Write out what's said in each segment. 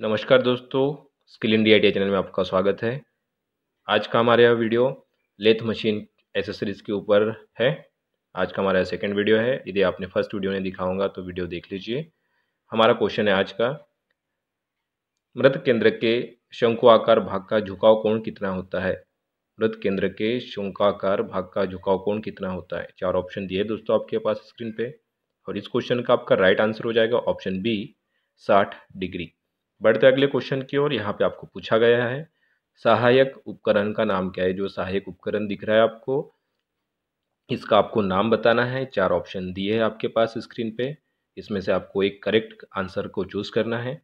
नमस्कार दोस्तों skill India I channel में आपका स्वागत है आज का हमारा यह वीडियो लेथ मशीन एसेसरीज़ के ऊपर है आज का हमारा सेकंड वीडियो है यदि आपने फर्स्ट वीडियो नहीं दिखाऊंगा तो वीडियो देख लीजिए हमारा क्वेश्चन है आज का मृत केंद्र के शंकु आकार भाग का झुकाव कोण कितना होता है मृत केंद्र के शंकुआकार भाग का झुकाव कोण कितना होता है चार ऑप्शन दिए दोस्तों आपके पास स्क्रीन पे और इस क्वेश्चन का आपका राइट आंसर हो जाएगा ऑप्शन बी साठ डिग्री बढ़ते अगले क्वेश्चन की ओर यहाँ पे आपको पूछा गया है सहायक उपकरण का नाम क्या है जो सहायक उपकरण दिख रहा है आपको इसका आपको नाम बताना है चार ऑप्शन दिए हैं आपके पास स्क्रीन पे इसमें से आपको एक करेक्ट आंसर को चूज़ करना है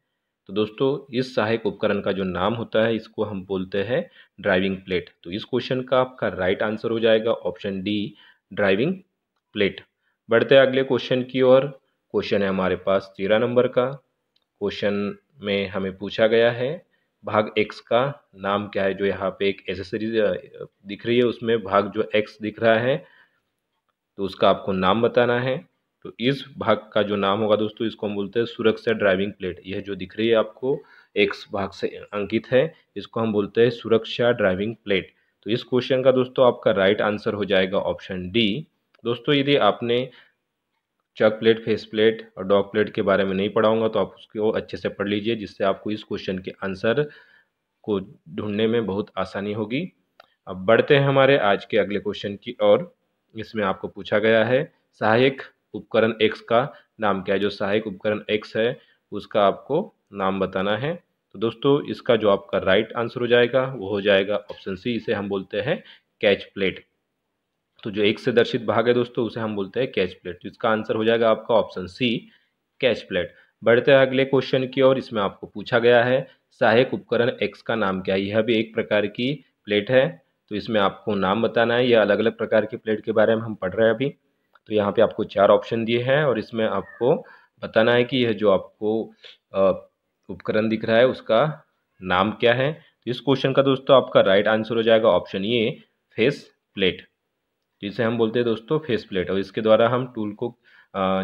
तो दोस्तों इस सहायक उपकरण का जो नाम होता है इसको हम बोलते हैं ड्राइविंग प्लेट तो इस क्वेश्चन का आपका राइट आंसर हो जाएगा ऑप्शन डी ड्राइविंग प्लेट बढ़ते अगले क्वेश्चन की ओर क्वेश्चन है हमारे पास तेरह नंबर का क्वेश्चन में हमें पूछा गया है भाग एक्स का नाम क्या है जो यहाँ पे एक एसेसरी दिख रही है उसमें भाग जो एक्स दिख रहा है तो उसका आपको नाम बताना है तो इस भाग का जो नाम होगा दोस्तों इसको हम बोलते हैं सुरक्षा ड्राइविंग प्लेट यह जो दिख रही है आपको एक्स भाग से अंकित है इसको हम बोलते हैं सुरक्षा ड्राइविंग प्लेट तो इस क्वेश्चन का दोस्तों आपका राइट आंसर हो जाएगा ऑप्शन डी दोस्तों यदि आपने चक प्लेट फेस प्लेट और डॉग प्लेट के बारे में नहीं पढ़ाऊंगा तो आप उसको अच्छे से पढ़ लीजिए जिससे आपको इस क्वेश्चन के आंसर को ढूंढने में बहुत आसानी होगी अब बढ़ते हैं हमारे आज के अगले क्वेश्चन की और इसमें आपको पूछा गया है सहायक उपकरण एक्स का नाम क्या है जो सहायक उपकरण एक्स है उसका आपको नाम बताना है तो दोस्तों इसका जो आपका राइट आंसर हो जाएगा वो हो जाएगा ऑप्शन सी इसे हम बोलते हैं कैच प्लेट तो जो एक से दर्शित भाग है दोस्तों उसे हम बोलते हैं कैच प्लेट तो इसका आंसर हो जाएगा आपका ऑप्शन सी कैच प्लेट बढ़ते हैं अगले क्वेश्चन की ओर इसमें आपको पूछा गया है सहायक उपकरण एक्स का नाम क्या है यह भी एक प्रकार की प्लेट है तो इसमें आपको नाम बताना है यह अलग अलग प्रकार की प्लेट के बारे में हम पढ़ रहे हैं अभी तो यहाँ पे आपको चार ऑप्शन दिए हैं और इसमें आपको बताना है कि यह जो आपको उपकरण दिख रहा है उसका नाम क्या है तो इस क्वेश्चन का दोस्तों आपका राइट आंसर हो जाएगा ऑप्शन ये फेस प्लेट जिसे हम बोलते हैं दोस्तों फेस प्लेट और इसके द्वारा हम टूल को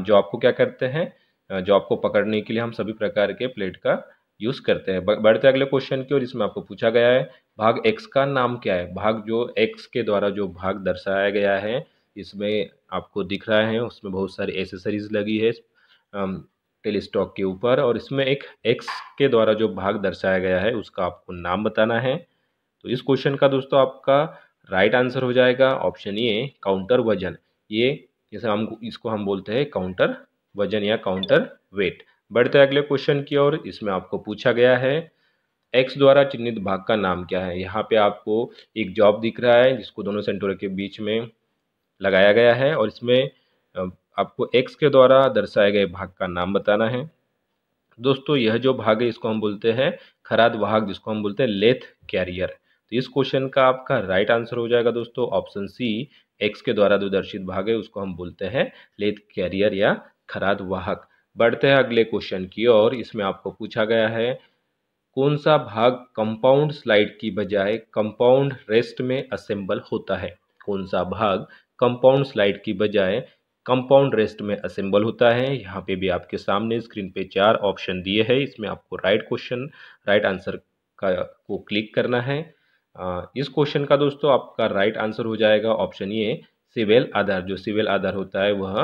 जॉब को क्या करते हैं जॉब को पकड़ने के लिए हम सभी प्रकार के प्लेट का यूज़ करते हैं बढ़ते अगले क्वेश्चन की ओर इसमें आपको पूछा गया है भाग एक्स का नाम क्या है भाग जो एक्स के द्वारा जो भाग दर्शाया गया है इसमें आपको दिख रहा है उसमें बहुत सारी एसेसरीज लगी है टेलीस्टॉक के ऊपर और इसमें एक एक्स के द्वारा जो भाग दर्शाया गया है उसका आपको नाम बताना है तो इस क्वेश्चन का दोस्तों आपका राइट आंसर हो जाएगा ऑप्शन ए काउंटर वजन ये जैसे हम इसको हम बोलते हैं काउंटर वजन या काउंटर वेट बढ़ते अगले क्वेश्चन की ओर इसमें आपको पूछा गया है एक्स द्वारा चिन्हित भाग का नाम क्या है यहाँ पे आपको एक जॉब दिख रहा है जिसको दोनों सेंटरों के बीच में लगाया गया है और इसमें आपको एक्स के द्वारा दर्शाए गए भाग का नाम बताना है दोस्तों यह जो भाग है इसको हम बोलते हैं खराद भाग जिसको हम बोलते हैं लेथ कैरियर तो इस क्वेश्चन का आपका राइट आंसर हो जाएगा दोस्तों ऑप्शन सी एक्स के द्वारा जो दर्शित भाग है उसको हम बोलते हैं लेथ कैरियर या खराद वाहक बढ़ते हैं अगले क्वेश्चन की और इसमें आपको पूछा गया है कौन सा भाग कंपाउंड स्लाइड की बजाय कंपाउंड रेस्ट में असेंबल होता है कौन सा भाग कंपाउंड स्लाइड की बजाय कंपाउंड रेस्ट में असेंबल होता है यहाँ पे भी आपके सामने स्क्रीन पे चार ऑप्शन दिए हैं इसमें आपको राइट क्वेश्चन राइट आंसर का को क्लिक करना है इस क्वेश्चन का दोस्तों आपका राइट आंसर हो जाएगा ऑप्शन ये सिवेल आधार जो सिवेल आधार होता है वह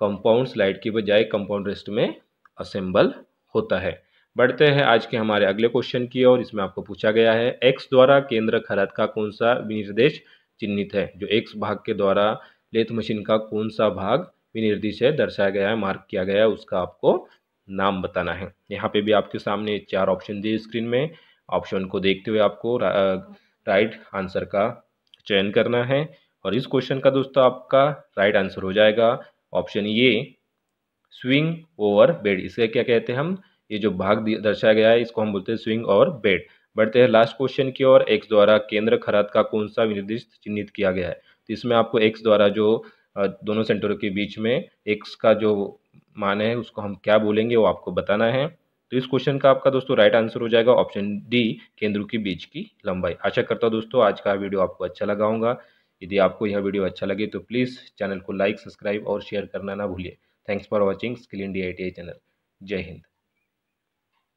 कंपाउंड स्लाइड की बजाय कंपाउंड रेस्ट में असेंबल होता है बढ़ते हैं आज के हमारे अगले क्वेश्चन की ओर इसमें आपको पूछा गया है एक्स द्वारा केंद्र खराद का कौन सा विनिर्देश चिन्हित है जो एक्स भाग के द्वारा लेथ मशीन का कौन सा भाग विनिर्देश है दर्शाया गया है मार्क किया गया है उसका आपको नाम बताना है यहाँ पे भी आपके सामने चार ऑप्शन दिए स्क्रीन में ऑप्शन को देखते हुए आपको राइट आंसर हाँ। का चयन करना है और इस क्वेश्चन का दोस्तों आपका राइट आंसर हो जाएगा ऑप्शन ये स्विंग ओवर बेड इसका क्या कहते हैं हम ये जो भाग दर्शाया गया है इसको हम बोलते हैं स्विंग ओवर बेड बढ़ते हैं लास्ट क्वेश्चन की ओर एक्स द्वारा केंद्र खरात का कौन सा विनिर्दिष्ट चिन्हित किया गया है तो इसमें आपको एक्स द्वारा जो दोनों सेंटरों के बीच में एक्स का जो मान है उसको हम क्या बोलेंगे वो आपको बताना है तो इस क्वेश्चन का आपका दोस्तों राइट आंसर हो जाएगा ऑप्शन डी केंद्रों के बीच की लंबाई आशा करता हूँ दोस्तों आज का वीडियो आपको अच्छा लगा होगा यदि आपको यह वीडियो अच्छा लगे तो प्लीज़ चैनल को लाइक सब्सक्राइब और शेयर करना ना भूलिए thanks for watching skill India I channel जय हिंद